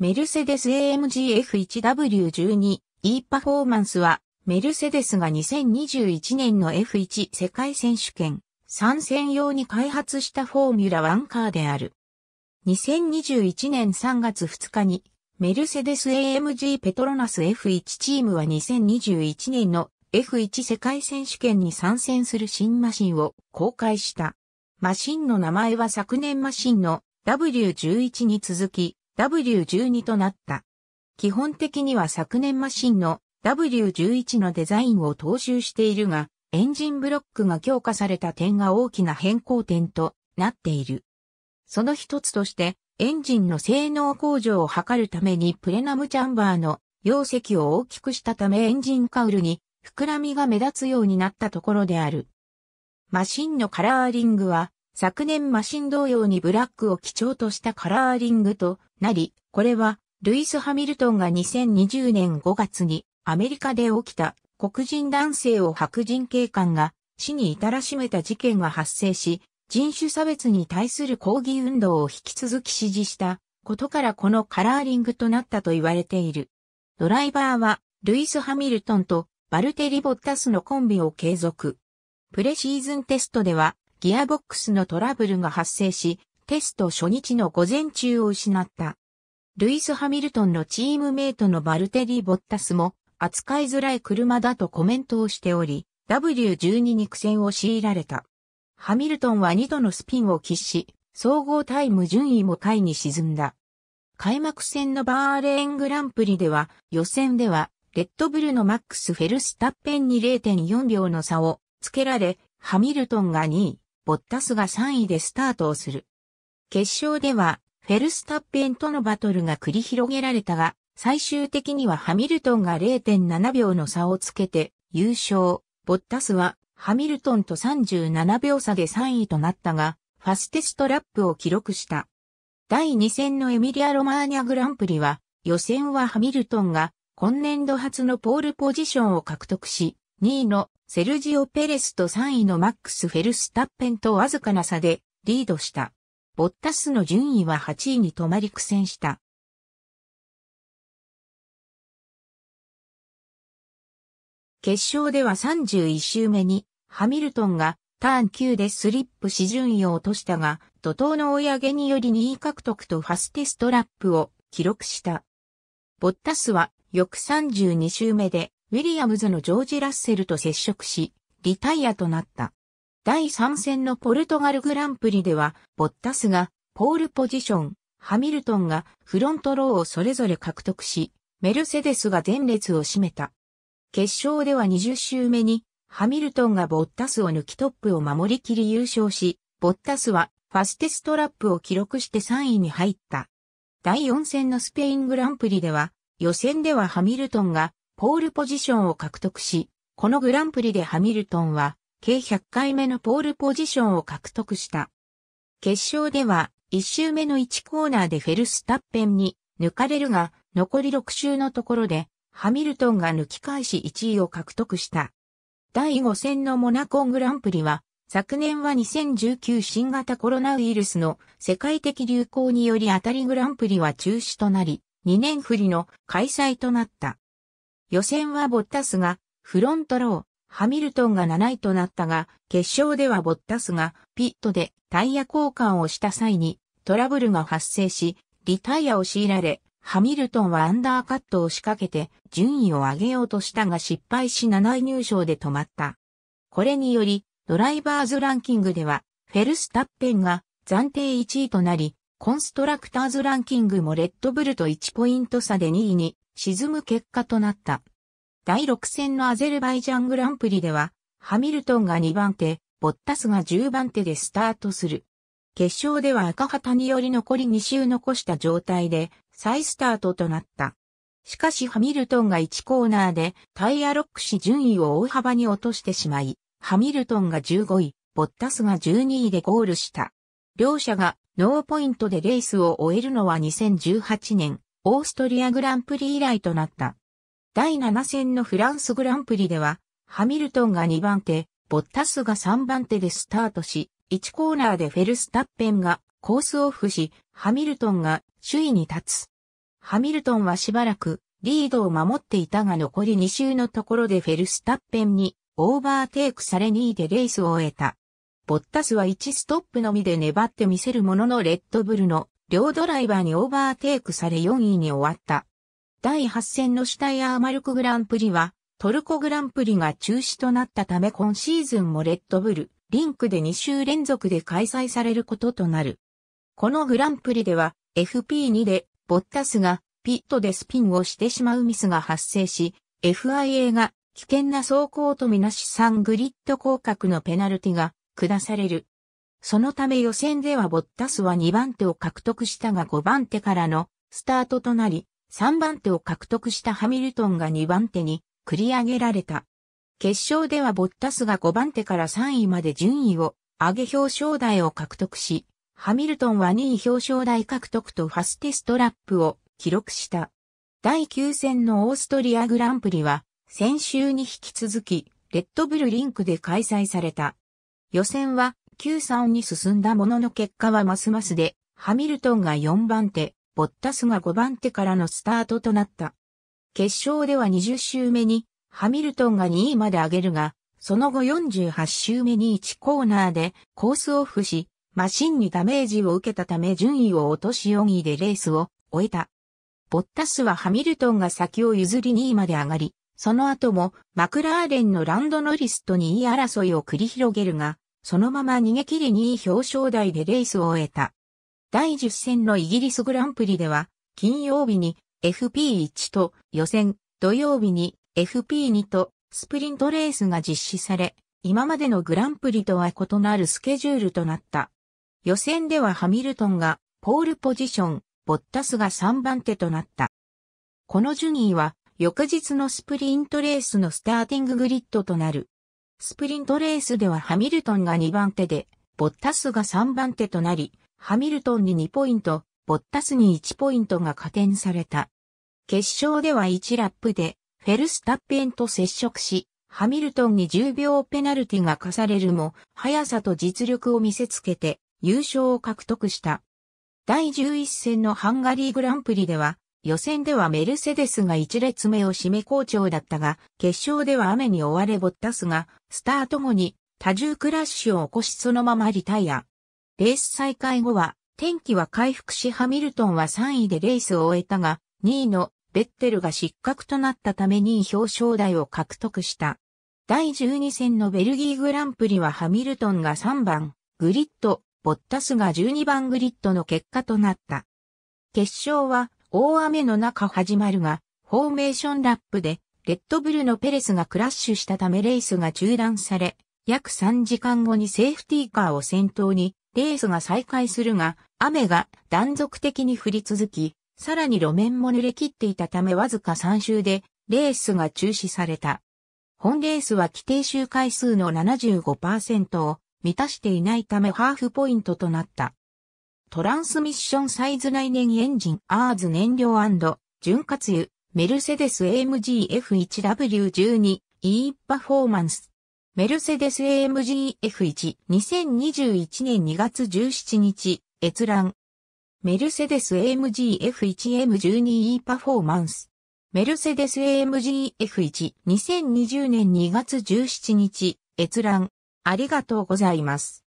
メルセデス AMG F1W12E パフォーマンスは、メルセデスが2021年の F1 世界選手権参戦用に開発したフォーミュラ1カーである。2021年3月2日に、メルセデス AMG ペトロナス F1 チームは2021年の F1 世界選手権に参戦する新マシンを公開した。マシンの名前は昨年マシンの W11 に続き、W12 となった。基本的には昨年マシンの W11 のデザインを踏襲しているが、エンジンブロックが強化された点が大きな変更点となっている。その一つとして、エンジンの性能向上を図るためにプレナムチャンバーの容積を大きくしたためエンジンカウルに膨らみが目立つようになったところである。マシンのカラーリングは昨年マシン同様にブラックを基調としたカラーリングとなり、これは、ルイス・ハミルトンが2020年5月にアメリカで起きた黒人男性を白人警官が死に至らしめた事件が発生し、人種差別に対する抗議運動を引き続き支持したことからこのカラーリングとなったと言われている。ドライバーはルイス・ハミルトンとバルテリ・ボッタスのコンビを継続。プレシーズンテストではギアボックスのトラブルが発生し、テスト初日の午前中を失った。ルイス・ハミルトンのチームメイトのバルテリ・ー・ボッタスも扱いづらい車だとコメントをしており、W12 に苦戦を強いられた。ハミルトンは2度のスピンを喫し、総合タイム順位も下位に沈んだ。開幕戦のバーレーングランプリでは、予選では、レッドブルのマックス・フェルスタッペンに0.4秒の差をつけられ、ハミルトンが2位、ボッタスが3位でスタートをする。決勝では、フェルスタッペンとのバトルが繰り広げられたが、最終的にはハミルトンが0.7秒の差をつけて優勝。ボッタスはハミルトンと37秒差で3位となったが、ファステストラップを記録した。第2戦のエミリア・ロマーニャグランプリは、予選はハミルトンが今年度初のポールポジションを獲得し、2位のセルジオ・ペレスと3位のマックス・フェルスタッペンとわずかな差でリードした。ボッタスの順位は8位に止まり苦戦した。決勝では31周目に、ハミルトンがターン9でスリップし順位を落としたが、怒涛の追い上げにより2位獲得とファステストラップを記録した。ボッタスは翌32周目でウィリアムズのジョージ・ラッセルと接触し、リタイアとなった。第3戦のポルトガルグランプリでは、ボッタスがポールポジション、ハミルトンがフロントローをそれぞれ獲得し、メルセデスが前列を占めた。決勝では20周目に、ハミルトンがボッタスを抜きトップを守りきり優勝し、ボッタスはファステストラップを記録して3位に入った。第4戦のスペイングランプリでは、予選ではハミルトンがポールポジションを獲得し、このグランプリでハミルトンは計100回目のポールポジションを獲得した。決勝では、1周目の1コーナーでフェルスタッペンに抜かれるが、残り6周のところで、ハミルトンが抜き返し1位を獲得した。第5戦のモナコングランプリは、昨年は2019新型コロナウイルスの世界的流行により当たりグランプリは中止となり、2年振りの開催となった。予選はボッタスがフロントロー、ハミルトンが7位となったが、決勝ではボッタスがピットでタイヤ交換をした際にトラブルが発生し、リタイアを強いられ、ハミルトンはアンダーカットを仕掛けて順位を上げようとしたが失敗し7位入賞で止まった。これにより、ドライバーズランキングでは、フェルスタッペンが暫定1位となり、コンストラクターズランキングもレッドブルと1ポイント差で2位に沈む結果となった。第6戦のアゼルバイジャングランプリでは、ハミルトンが2番手、ボッタスが10番手でスタートする。決勝では赤旗により残り2周残した状態で再スタートとなった。しかしハミルトンが1コーナーでタイヤロックし順位を大幅に落としてしまい、ハミルトンが15位、ボッタスが12位でゴールした。両者がノーポイントでレースを終えるのは2018年オーストリアグランプリ以来となった。第7戦のフランスグランプリでは、ハミルトンが2番手、ボッタスが3番手でスタートし、1コーナーでフェルスタッペンがコースオフし、ハミルトンが首位に立つ。ハミルトンはしばらくリードを守っていたが残り2周のところでフェルスタッペンにオーバーテイクされ2位でレースを終えた。ボッタスは1ストップのみで粘ってみせるもののレッドブルの両ドライバーにオーバーテイクされ4位に終わった。第8戦のシュタイアーマルクグランプリは、トルコグランプリが中止となったため今シーズンもレッドブル、リンクで2週連続で開催されることとなる。このグランプリでは、FP2 で、ボッタスが、ピットでスピンをしてしまうミスが発生し、FIA が、危険な走行とみなし3グリッド降格のペナルティが、下される。そのため予選ではボッタスは2番手を獲得したが5番手からのスタートとなり、3番手を獲得したハミルトンが2番手に繰り上げられた。決勝ではボッタスが5番手から3位まで順位を上げ表彰台を獲得し、ハミルトンは2位表彰台獲得とファステストラップを記録した。第9戦のオーストリアグランプリは、先週に引き続き、レッドブルリンクで開催された。予選は、Q3 に進んだものの結果はますますで、ハミルトンが4番手、ボッタスが5番手からのスタートとなった。決勝では20周目に、ハミルトンが2位まで上げるが、その後48周目に1コーナーでコースオフし、マシンにダメージを受けたため順位を落とし4位でレースを終えた。ボッタスはハミルトンが先を譲り2位まで上がり、その後もマクラーレンのランドノリスと2位争いを繰り広げるが、そのまま逃げ切り2位表彰台でレースを終えた。第10戦のイギリスグランプリでは、金曜日に FP1 と予選、土曜日に FP2 とスプリントレースが実施され、今までのグランプリとは異なるスケジュールとなった。予選ではハミルトンがポールポジション、ボッタスが3番手となった。この順位は翌日のスプリントレースのスターティンググリッドとなる。スプリントレースではハミルトンが2番手で、ボッタスが3番手となり、ハミルトンに2ポイント、ボッタスに1ポイントが加点された。決勝では1ラップで、フェルスタッペンと接触し、ハミルトンに10秒ペナルティが課されるも、速さと実力を見せつけて、優勝を獲得した。第11戦のハンガリーグランプリでは、予選ではメルセデスが1列目を締め好調だったが、決勝では雨に追われボッタスが、スタート後に多重クラッシュを起こしそのままリタイア。レース再開後は、天気は回復しハミルトンは3位でレースを終えたが、2位のベッテルが失格となったために表彰台を獲得した。第12戦のベルギーグランプリはハミルトンが3番、グリッド、ボッタスが12番グリッドの結果となった。決勝は大雨の中始まるが、フォーメーションラップで、レッドブルのペレスがクラッシュしたためレースが中断され、約3時間後にセーフティーカーを先頭にレースが再開するが、雨が断続的に降り続き、さらに路面も濡れ切っていたためわずか3周で、レースが中止された。本レースは規定周回数の75%を満たしていないためハーフポイントとなった。トランスミッションサイズ内燃エンジンアーズ燃料潤滑油メルセデス AMG F1W12E パフォーマンスメルセデス AMG F1、2021年2月17日、閲覧。メルセデス AMG F1M12E パフォーマンス。メルセデス AMG F1、2020年2月17日、閲覧。ありがとうございます。